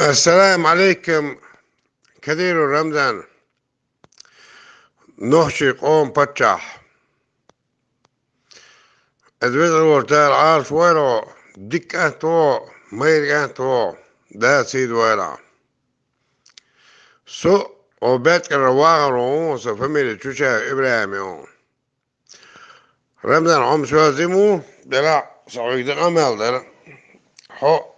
السلام عليكم كثير رمضان نحشي قوم بتشح ادويت الورتال عارف ويرو ديك انتو مير انتو دا سيد ويرا سو وبيت الرواغ رؤوس فميلي تشوشا ابراهيم رمضان عم شو زيمو سعيد صعيد قمال حق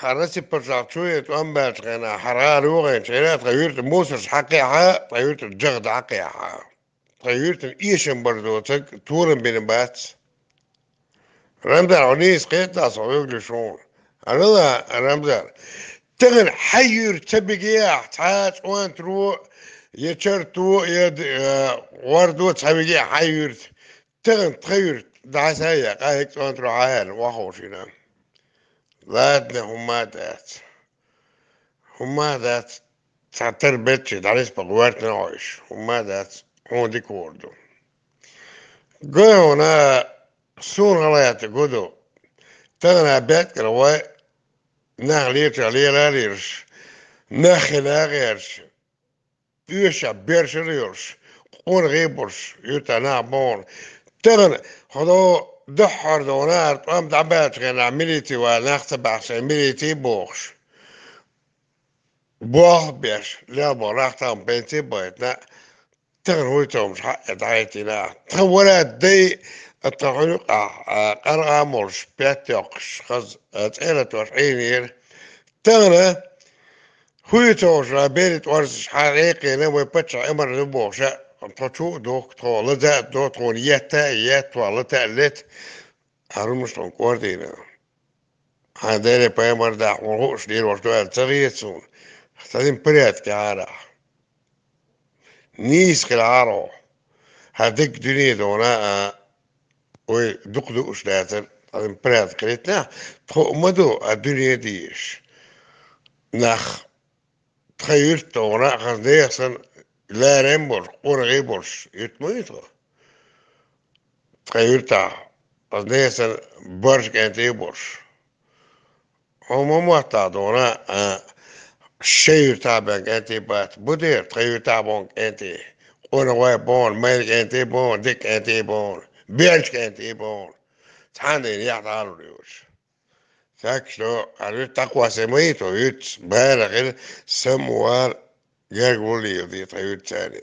ხარაცი პოჟავჩუ ეტვან ბაჭენა ხარარი უღენ ჩერატ გვირტ მუსურ ჰაკიჰა პრიურტ ჯღდ აკიჰა პრიურტ იეშენ ბორდო ცეკ თურენ ბინ ბაც რამდარ ონის ყეთა სოვეგლი შონ არალა რამდარ ტეგენ ჰაიურ ჩებიგია ჩაც უან თრუ ეჩერ თუ ედ ვარდო ჩებიგია ჰაიურ ტეგენ პრიურტ დაასაია ყა ეკტონტრო აერ ვახოშინა لقيت همات قاعد همات تعتر بيتشي دعليس بغوارت نعيش همات هون دي كوردو جوي هنا سور غلايات جودو تغنى بيت كرواي نغليت عليه لاليرش نخي لاغيرش يشع بيرش ليرش قول غيبرش يتنع بون تغنى خدو دحر دونار طوام دعبات غير عمليتي وناخت بعض عمليتي بوخش بوخ بيش لابو راختهم بنتي بويتنا تغرويتهم مش حق دعيتي لا تغولات دي التغنق آه، آه، قرغة مرش بيتوقش خز تقيلة آه، توشعينير تغنى خويتو شابيري تورس ريقي نوي بتش امر دبوخش to doch tale dat dat gewoon jette jet twaalf dat lid harum stond koordina aan de pijmer dat gewoon hoos die was door het zerietson dat in pret kara niets klaro had ik dunie dona oei duk duk stater dat in pret kreet na tro mado adunie dies nach تخيلت وناقش ديسن lärembor, orrébors ütmújtva. Kajutá, az nézen börsgent ébors. A mamatádóra se jutában hát gentébát, budér, kajutában genté. Orrában, mergentében, dikentében, bércskentében. Szándén hát játálulós. Szextől, előtt hát akvászé mojító ütsz, beregél, szemúár, Jak volijo ti pa jučeri?